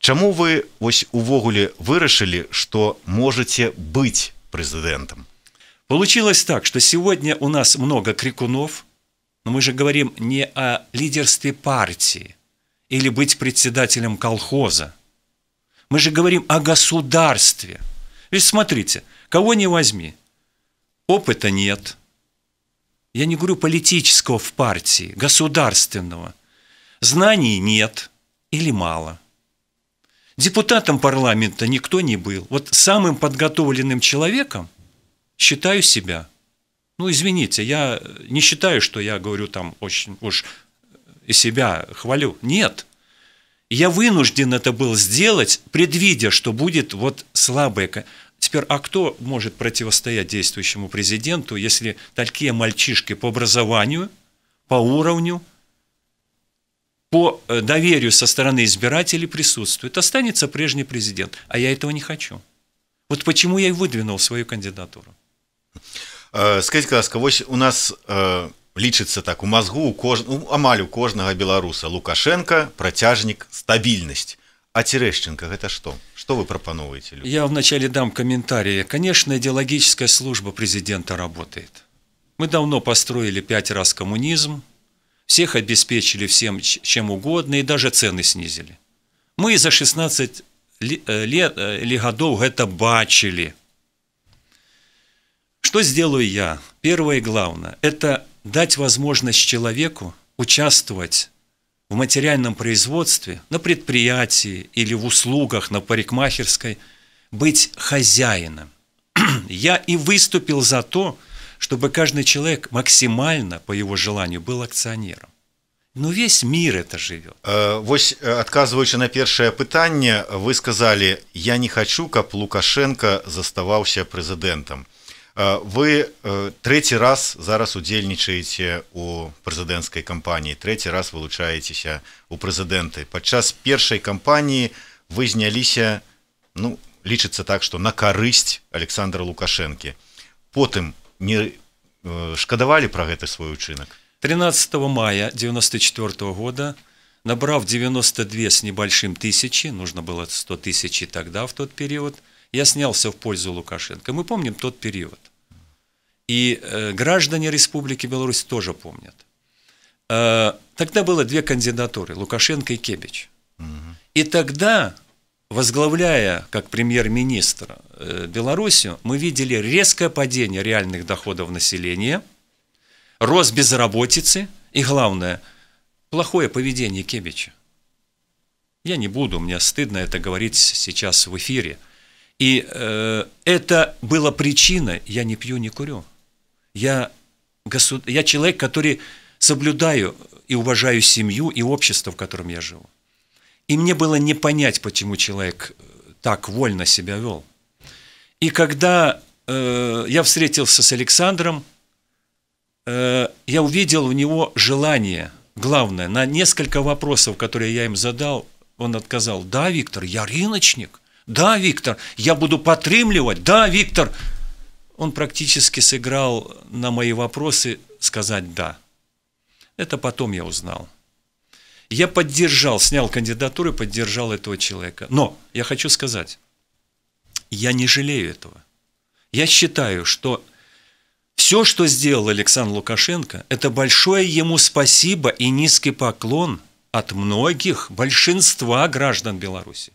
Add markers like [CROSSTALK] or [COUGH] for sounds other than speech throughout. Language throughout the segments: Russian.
Чаму вы вось увогуле вырашылі, што можете быть президентом? Получилось так, что сегодня у нас много крикунов, но мы же говорим не о лидерстве партии или быть председателем колхоза. Мы же говорим о государстве. Ведь смотрите, кого не возьми, опыта нет. Я не говорю политического в партии, государственного – Знаний нет или мало. Депутатом парламента никто не был. Вот самым подготовленным человеком считаю себя. Ну, извините, я не считаю, что я говорю там очень уж и себя хвалю. Нет. Я вынужден это был сделать, предвидя, что будет вот слабое. Теперь, а кто может противостоять действующему президенту, если такие мальчишки по образованию, по уровню – по э, доверию со стороны избирателей присутствует, останется прежний президент. А я этого не хочу. Вот почему я и выдвинул свою кандидатуру. Э, скажите, ласка, вось у нас э, лічыцца так у мозгу у кож... у амаль у кожнага беларуса лукашенко протяжник стабильность а терешченко это что что вы пропонуете людям? я вначале дам комментарии конечно идеологическая служба президента работает мы давно построили пять раз коммунизм всех обеспечили всем чем угодно и даже цены снизили. Мы за 16 э, лет или э, годов это бачили. Что сделаю я? Первое и главное – это дать возможность человеку участвовать в материальном производстве, на предприятии или в услугах на парикмахерской, быть хозяином. [CLEARS THROAT] Я и выступил за то, что чтобы каждый человек максимально, по его желанию, был акционером. Ну весь мир это живет. Э, вось адказваючы э, на первое пытанне вы сказали я не хочу каб лукашенко заставаўся президентом. Э, вы третий раз зараз удзельнічаеце у президентской кампании, третий раз вылучаецеся у прэзідэнты падчас первой кампании вы зняліся ну лічыцца так что на корысть александра лукашэнкі потом не э, шкадавалі пра гэты свой учынак 13 мая 94 -го года набрав 92 с небольшим тысячи нужно было 100 тысяч и тогда в тот период я снялся в пользу лукашенко мы помним тот период и э, граждане республики беларусь тоже помнят э, тогда было две кандидатуры лукашенко и кебич угу. и тогда Возглавляя как премьер-министр э, Белоруссию, мы видели резкое падение реальных доходов населения, рост безработицы и, главное, плохое поведение Кебича. Я не буду, мне стыдно это говорить сейчас в эфире. И э, это было причиной, я не пью, не курю. Я, государ... я человек, который соблюдаю и уважаю семью и общество, в котором я живу. И мне было не понять, почему человек э, так вольно себя вел. И когда э, я встретился с Александром, э, я увидел у него желание, главное, на несколько вопросов, которые я им задал, он отказал. Да, Виктор, я рыночник. Да, Виктор, я буду потримливать. Да, Виктор. Он практически сыграл на мои вопросы сказать «да». Это потом я узнал. Я поддержал, снял кандидатуру и поддержал этого человека. Но я хочу сказать, я не жалею этого. Я считаю, что все, что сделал Александр Лукашенко, это большое ему спасибо и низкий поклон от многих, большинства граждан Беларуси.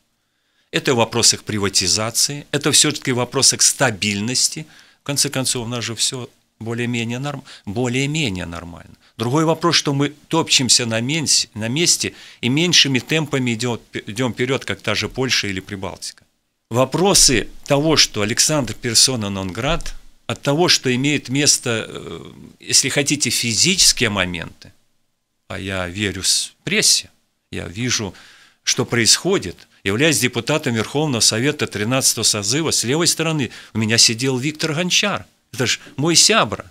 Это вопрос их приватизации, это все-таки вопрос их стабильности. В конце концов, у нас же все более-менее норм, более-менее нормально. Другой вопрос, что мы топчемся на, менс, на месте и меньшими темпами идем, идем вперед, как та же Польша или Прибалтика. Вопросы того, что Александр персона Нонград, от того, что имеет место, э, если хотите, физические моменты, а я верю в прессе, я вижу, что происходит, являясь депутатом Верховного Совета 13 созыва, с левой стороны у меня сидел Виктор Гончар – это ж мой сябра,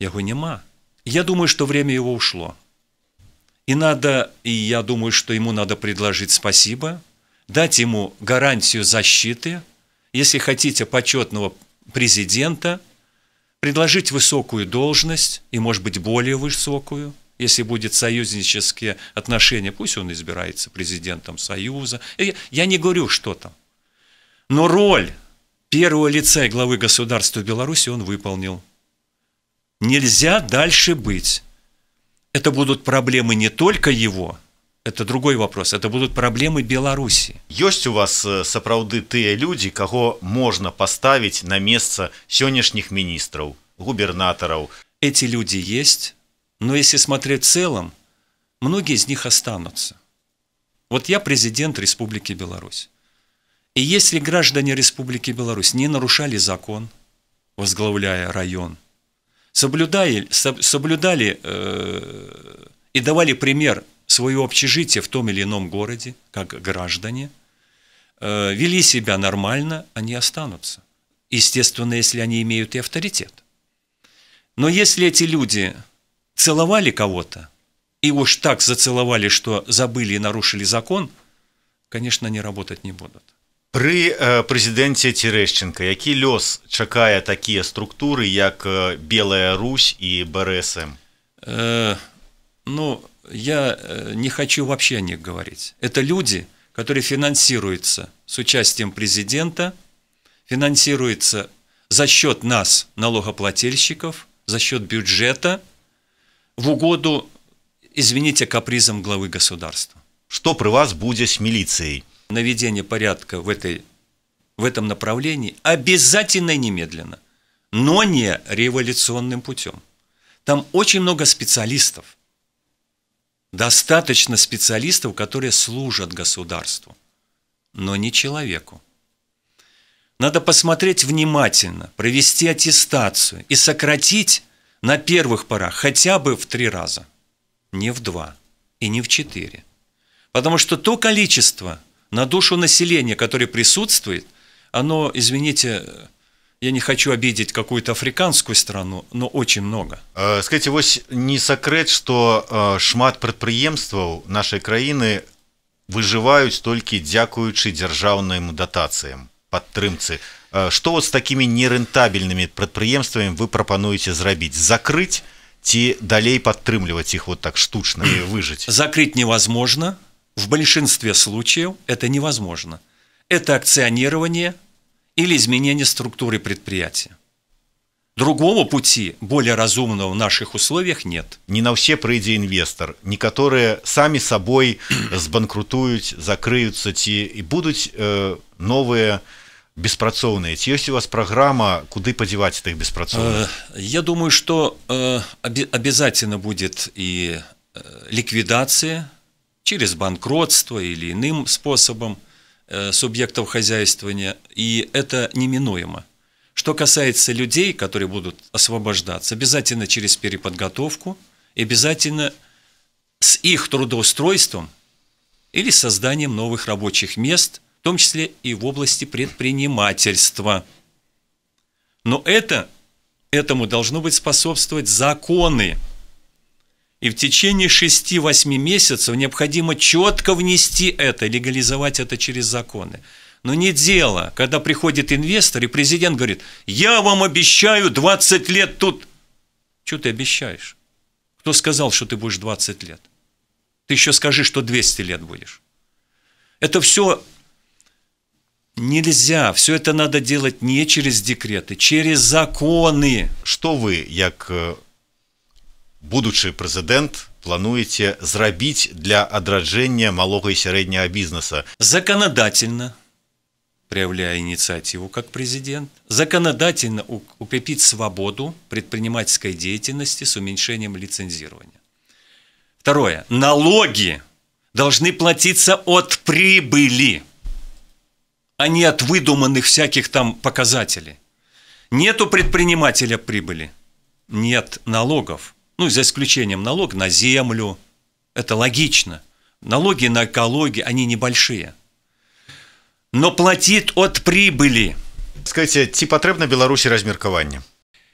яго няма. Я думаю, что время его ушло. И надо, и я думаю, что ему надо предложить спасибо, дать ему гарантию защиты, если хотите, почетного президента, предложить высокую должность и, может быть, более высокую, если будет союзнические отношения, пусть он избирается президентом Союза. Э, я не говорю, что там. Но роль первого лица и главы государства Беларуси он выполнил. Нельзя дальше быть. Это будут проблемы не только его, это другой вопрос это будут проблемы Беларуси. Есть у вас э, сапраўды тыя людзі каго можна паставіць на место сегодняшних министров, губернаторов? эти люди есть но если смотреть в целом многие из них останутся вот я президент республики беларусь и если граждане Республики Беларусь не нарушали закон, возглавляя район, соблюдали, соблюдали э, и давали пример своего общежития в том или ином городе, как граждане, э, вели себя нормально, они останутся. Естественно, если они имеют и авторитет. Но если эти люди целовали кого-то, и уж так зацеловали, что забыли и нарушили закон, конечно, они работать не будут. Пры э, прэзідэнце церэшчынка які лёс чакае такія структуры як белая Русь і БРСМ э, Ну я э, не хочу вообще о них говорить это люди которые финансируются с участием президента финансируются за счет нас налогоплательщиков за счет бюджета в угоду извините капризам главы государства что при вас будет с милицией наведение порядка в, этой, в этом направлении обязательно и немедленно, но не революционным путем. Там очень много специалистов, достаточно специалистов, которые служат государству, но не человеку. Надо посмотреть внимательно, провести аттестацию и сократить на первых порах хотя бы в три раза, не в два и не в четыре. Потому что то количество на душу населения, которое присутствует, оно, извините, я не хочу обидеть какую-то африканскую страну, но очень много. Э, скажите, вот не сакрэт, што э, шмат прадпрыемстваў нашай краіны выжываюць толькі дзякуючы дзяржаўным датацыям, падтрымцы. Э, что вот с такими нерентабельными прадпрыемствамі вы пропонуете зрабіць? закрыть, ці далее падтрымліваць их вот так штучно и выжить? Закрыть невозможно, в большинстве случаев это невозможно. Это акционирование или изменение структуры предприятия. Другого пути, более разумного в наших условиях, нет. Не на все прыйдзе инвестор, не которые сами собой збанкрутуюць, [CLEARS THROAT] закрыются те и будут э, новыя беспрацоўныя. Ці ёсць у вас программа, куда падзяваць этих беспрацоўных? Э, я думаю, что э, обязательно будет и э, ликвидация через банкротство или иным способом э, субъектов хозяйствования, и это неминуемо. Что касается людей, которые будут освобождаться, обязательно через переподготовку обязательно с их трудоустройством или созданием новых рабочих мест, в том числе и в области предпринимательства. Но это, этому должно быть способствовать законы, и в течение 6-8 месяцев необходимо четко внести это, легализовать это через законы. Но не дело, когда приходит инвестор, и президент говорит, я вам обещаю 20 лет тут. Что ты обещаешь? Кто сказал, что ты будешь 20 лет? Ты еще скажи, что 200 лет будешь. Это все нельзя. Все это надо делать не через декреты, через законы. Что вы, як будучы прэзідэнт плануеце зрабіць для адраджэння малога і сярэдняга бізнеса законодательно проявляя инициативу как президент, законодательно укрепить свободу предпринимательской деятельности с уменьшением лицензирования. Второе. Налоги должны платиться от прибыли, а не от выдуманных всяких там показателей. Нету предпринимателя прибыли, нет налогов – ну, за исключением налога на землю. Это логично. Налоги на экологию, они небольшие. Но платит от прибыли. Скажите, ці потрібно Беларуси размеркование?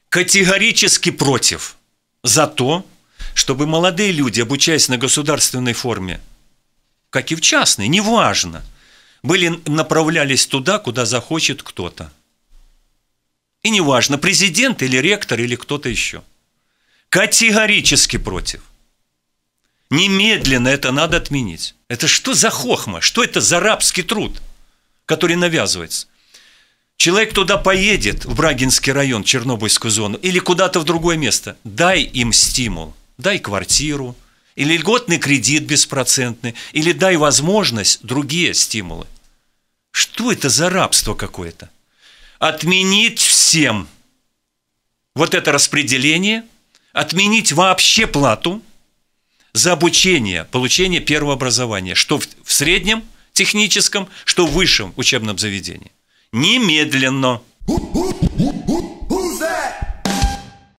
Категорически против. За то, чтобы молодые люди, обучаясь на государственной форме, как и в частной, неважно, были, направлялись туда, куда захочет кто-то. И неважно, президент или ректор или кто-то еще – Категорически против. Немедленно это надо отменить. Это что за хохма? Что это за рабский труд, который навязывается? Человек туда поедет, в Брагинский район, Чернобыльскую зону, или куда-то в другое место. Дай им стимул. Дай квартиру, или льготный кредит беспроцентный, или дай возможность другие стимулы. Что это за рабство какое-то? Отменить всем вот это распределение – отменить вообще плату за обучение, получение первого образования, что в, в среднем техническом, что в высшем учебном заведении. Немедленно.